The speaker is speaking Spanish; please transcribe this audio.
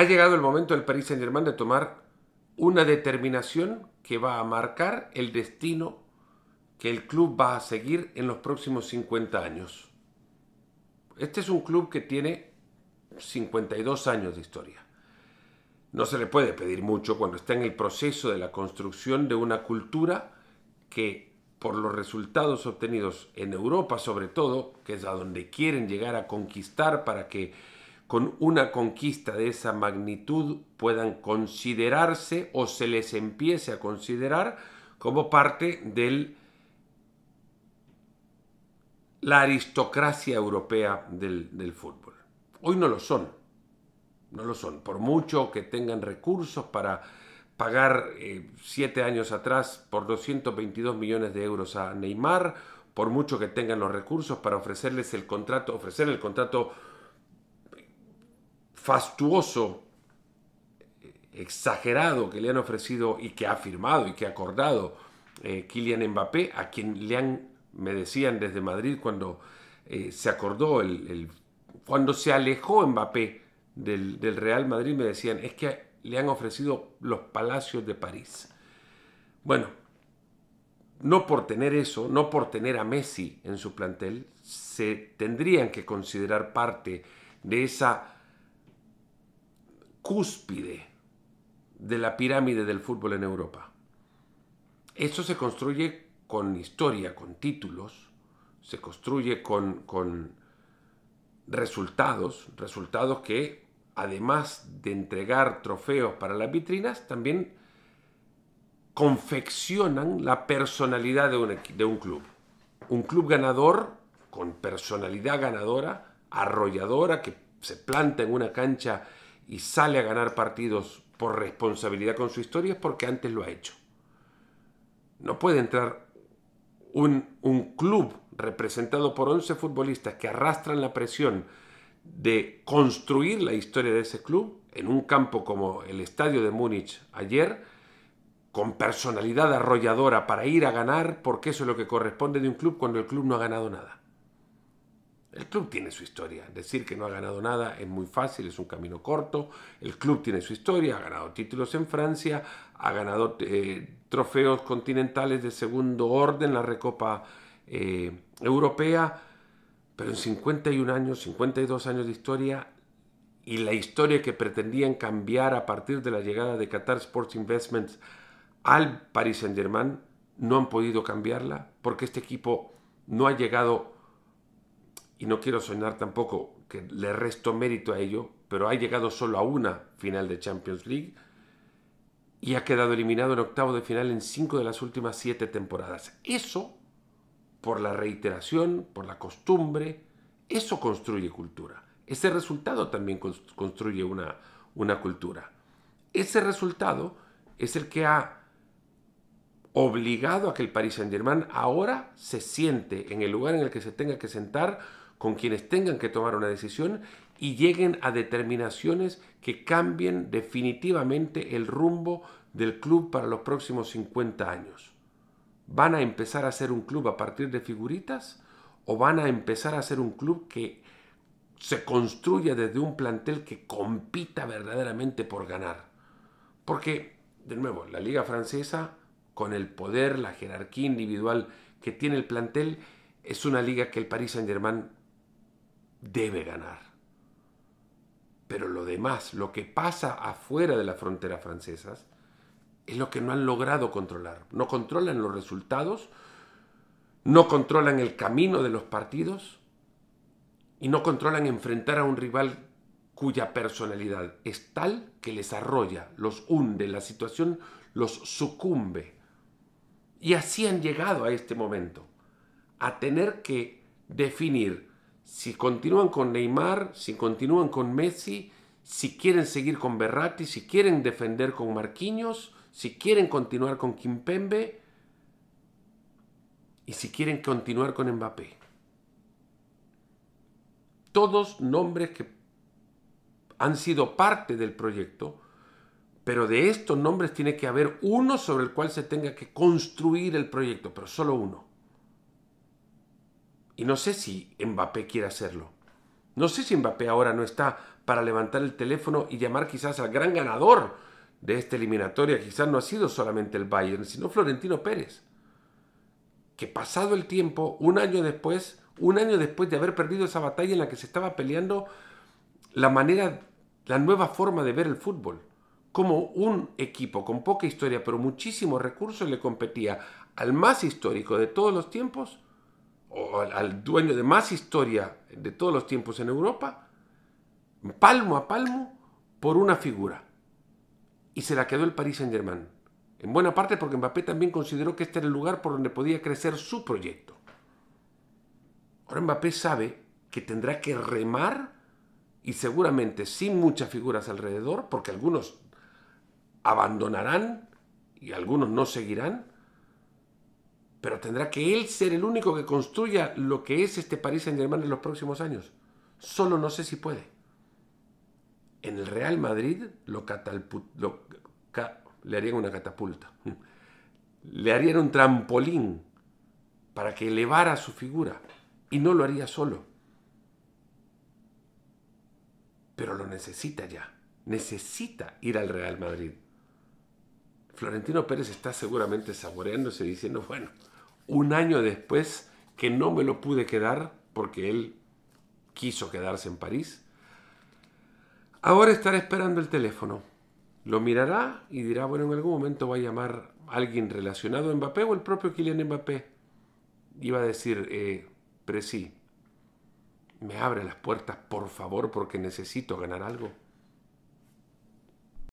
Ha llegado el momento del Paris Saint-Germain de tomar una determinación que va a marcar el destino que el club va a seguir en los próximos 50 años. Este es un club que tiene 52 años de historia. No se le puede pedir mucho cuando está en el proceso de la construcción de una cultura que por los resultados obtenidos en Europa sobre todo, que es a donde quieren llegar a conquistar para que con una conquista de esa magnitud puedan considerarse o se les empiece a considerar como parte de la aristocracia europea del, fútbol. Hoy no lo son, no lo son, por mucho que tengan recursos para pagar eh, siete años atrás por 222 millones de euros a Neymar, por mucho que tengan los recursos para ofrecerles el contrato, ofrecer el contrato fastuoso, exagerado que le han ofrecido y que ha firmado y que ha acordado eh, Kylian Mbappé, a quien le han, me decían desde Madrid cuando eh, se acordó, el, cuando se alejó Mbappé del, del Real Madrid, me decían, es que le han ofrecido los palacios de París. Bueno, no por tener eso, no por tener a Messi en su plantel, se tendrían que considerar parte de esa cúspide de la pirámide del fútbol en Europa. Eso se construye con historia, con títulos, se construye con, resultados, resultados que además de entregar trofeos para las vitrinas, también confeccionan la personalidad de un, de un club. Un club ganador, con personalidad ganadora, arrolladora, que se planta en una cancha y sale a ganar partidos por responsabilidad con su historia es porque antes lo ha hecho. No puede entrar un, club representado por 11 futbolistas que arrastran la presión de construir la historia de ese club en un campo como el estadio de Múnich ayer, con personalidad arrolladora para ir a ganar, porque eso es lo que corresponde de un club cuando el club no ha ganado nada. El club tiene su historia. Decir que no ha ganado nada es muy fácil, es un camino corto. El club tiene su historia, ha ganado títulos en Francia, ha ganado eh, trofeos continentales de segundo orden, la Recopa eh, Europea, pero en 51 años, 52 años de historia y la historia que pretendían cambiar a partir de la llegada de Qatar Sports Investments al Paris Saint-Germain, no han podido cambiarla porque este equipo no ha llegado y no quiero soñar tampoco que le resto mérito a ello, pero ha llegado solo a una final de Champions League y ha quedado eliminado en octavo de final en cinco de las últimas siete temporadas. Eso, por la reiteración, por la costumbre, eso construye cultura. Ese resultado también construye una, una cultura. Ese resultado es el que ha obligado a que el Paris Saint-Germain ahora se siente en el lugar en el que se tenga que sentar con quienes tengan que tomar una decisión y lleguen a determinaciones que cambien definitivamente el rumbo del club para los próximos 50 años. ¿Van a empezar a ser un club a partir de figuritas o van a empezar a ser un club que se construya desde un plantel que compita verdaderamente por ganar? Porque, de nuevo, la liga francesa, con el poder, la jerarquía individual que tiene el plantel, es una liga que el Paris Saint-Germain debe ganar. Pero lo demás, lo que pasa afuera de las fronteras francesas, es lo que no han logrado controlar. No controlan los resultados, no controlan el camino de los partidos y no controlan enfrentar a un rival cuya personalidad es tal que les arrolla, los hunde, la situación los sucumbe. Y así han llegado a este momento, a tener que definir si continúan con Neymar, si continúan con Messi, si quieren seguir con Berratti, si quieren defender con Marquinhos, si quieren continuar con Kimpembe y si quieren continuar con Mbappé. Todos nombres que han sido parte del proyecto, pero de estos nombres tiene que haber uno sobre el cual se tenga que construir el proyecto, pero solo uno. Y no sé si Mbappé quiere hacerlo. No sé si Mbappé ahora no está para levantar el teléfono y llamar quizás al gran ganador de esta eliminatoria. Quizás no ha sido solamente el Bayern, sino Florentino Pérez. Que pasado el tiempo, un año después, un año después de haber perdido esa batalla en la que se estaba peleando la manera, la nueva forma de ver el fútbol. Como un equipo con poca historia pero muchísimos recursos le competía al más histórico de todos los tiempos al, al, dueño de más historia de todos los tiempos en Europa, palmo a palmo, por una figura. Y se la quedó el Paris Saint Germain. En buena parte porque Mbappé también consideró que este era el lugar por donde podía crecer su proyecto. Ahora Mbappé sabe que tendrá que remar y seguramente sin muchas figuras alrededor, porque algunos abandonarán y algunos no seguirán, pero tendrá que él ser el único que construya lo que es este parís Saint Germain en los próximos años. Solo no sé si puede. En el Real Madrid lo, le harían una catapulta. Le harían un trampolín para que elevara su figura. Y no lo haría solo. Pero lo necesita ya. Necesita ir al Real Madrid. Florentino Pérez está seguramente saboreándose diciendo, bueno, un año después que no me lo pude quedar porque él quiso quedarse en París, ahora estará esperando el teléfono. Lo mirará y dirá, bueno, en algún momento va a llamar alguien relacionado a Mbappé o el propio Kylian Mbappé. Iba a decir, eh, Presi, me abre las puertas, por favor, porque necesito ganar algo.